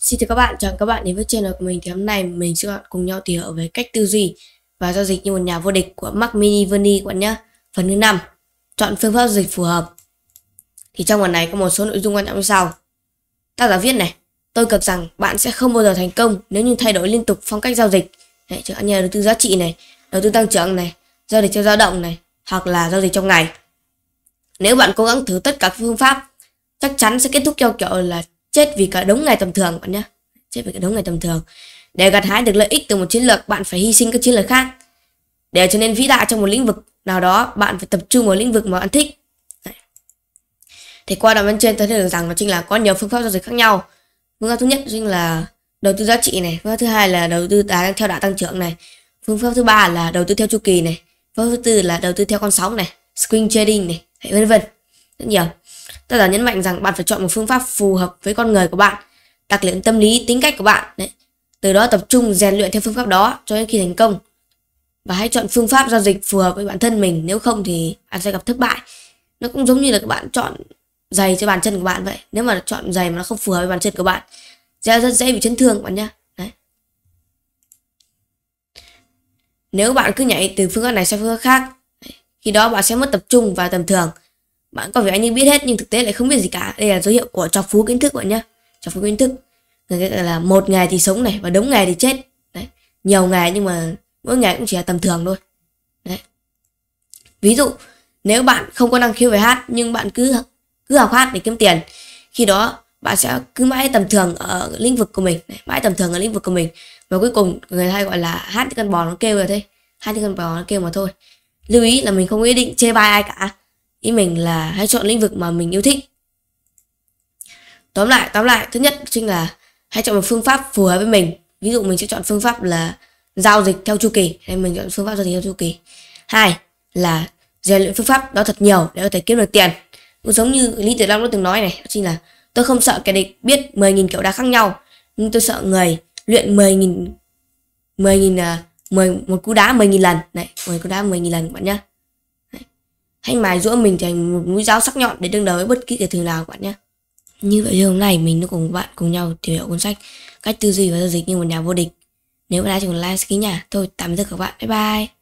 Xin chào các bạn, chào các bạn đến với channel của mình Thì hôm nay mình sẽ cùng nhau tìm hiểu về cách tư duy và giao dịch như một nhà vô địch của Mac Mini Verney các bạn nhé Phần thứ 5, chọn phương pháp giao dịch phù hợp Thì trong phần này có một số nội dung quan trọng như sau Tác giả viết này, tôi cực rằng bạn sẽ không bao giờ thành công nếu như thay đổi liên tục phong cách giao dịch Đấy, chẳng như đầu tư giá trị này, đầu tư tăng trưởng này, giao dịch theo dao động này hoặc là giao dịch trong ngày Nếu bạn cố gắng thử tất cả phương pháp chắc chắn sẽ kết thúc theo kiểu là chết vì cả đống ngày tầm thường bạn nhé chết vì cả đống ngày tầm thường để gặt hái được lợi ích từ một chiến lược bạn phải hy sinh các chiến lược khác để cho nên vĩ đại trong một lĩnh vực nào đó bạn phải tập trung vào lĩnh vực mà bạn thích thì qua đoạn văn trên tôi thấy được rằng nó chính là có nhiều phương pháp giao dịch khác nhau phương pháp thứ nhất chính là đầu tư giá trị này phương pháp thứ hai là đầu tư đá, theo đà tăng trưởng này phương pháp thứ ba là đầu tư theo chu kỳ này phương pháp thứ tư là đầu tư theo con sóng này swing trading này vân vân rất nhiều tác giả nhấn mạnh rằng bạn phải chọn một phương pháp phù hợp với con người của bạn đặc điểm tâm lý tính cách của bạn đấy từ đó tập trung rèn luyện theo phương pháp đó cho đến khi thành công và hãy chọn phương pháp giao dịch phù hợp với bản thân mình nếu không thì bạn sẽ gặp thất bại nó cũng giống như là các bạn chọn giày cho bàn chân của bạn vậy nếu mà chọn giày mà nó không phù hợp với bàn chân của bạn sẽ rất dễ bị chấn thương bạn nhá đấy nếu bạn cứ nhảy từ phương pháp này sang phương pháp khác khi đó bạn sẽ mất tập trung và tầm thường bạn có vẻ như biết hết nhưng thực tế lại không biết gì cả đây là dấu hiệu của chọc phú kiến thức bạn nhé chọc phú kiến thức người ta là một ngày thì sống này và đống ngày thì chết đấy nhiều ngày nhưng mà mỗi ngày cũng chỉ là tầm thường thôi đấy ví dụ nếu bạn không có năng khiếu về hát nhưng bạn cứ cứ học hát để kiếm tiền khi đó bạn sẽ cứ mãi tầm thường ở lĩnh vực của mình đấy, mãi tầm thường ở lĩnh vực của mình và cuối cùng người ta gọi là hát những con bò nó kêu rồi thôi hát những con bò nó kêu mà thôi lưu ý là mình không ý định chê bai ai cả Ý mình là hãy chọn lĩnh vực mà mình yêu thích. Tóm lại, tóm lại, thứ nhất chính là hãy chọn một phương pháp phù hợp với mình. Ví dụ mình sẽ chọn phương pháp là giao dịch theo chu kỳ, nên mình chọn phương pháp giao dịch theo chu kỳ. Hai là rèn luyện phương pháp đó thật nhiều để có thể kiếm được tiền. Cũng giống như Lý Tử Long đã từng nói này, đó chính là tôi không sợ kẻ địch biết 10.000 kiểu đá khác nhau, nhưng tôi sợ người luyện 10.000 10.000 10 một cú đá 10.000 lần. Này, 10 cú đá 10.000 lần các bạn nhé thanh mài rũa mình thành một mũi dao sắc nhọn để đương đầu với bất kỳ kẻ thù nào các bạn nhé như vậy hôm nay mình đã cùng bạn cùng nhau tìm hiểu cuốn sách cách tư duy và giao dịch như một nhà vô địch nếu bạn đã chọn like sẽ nhá thôi tạm biệt các bạn bye bye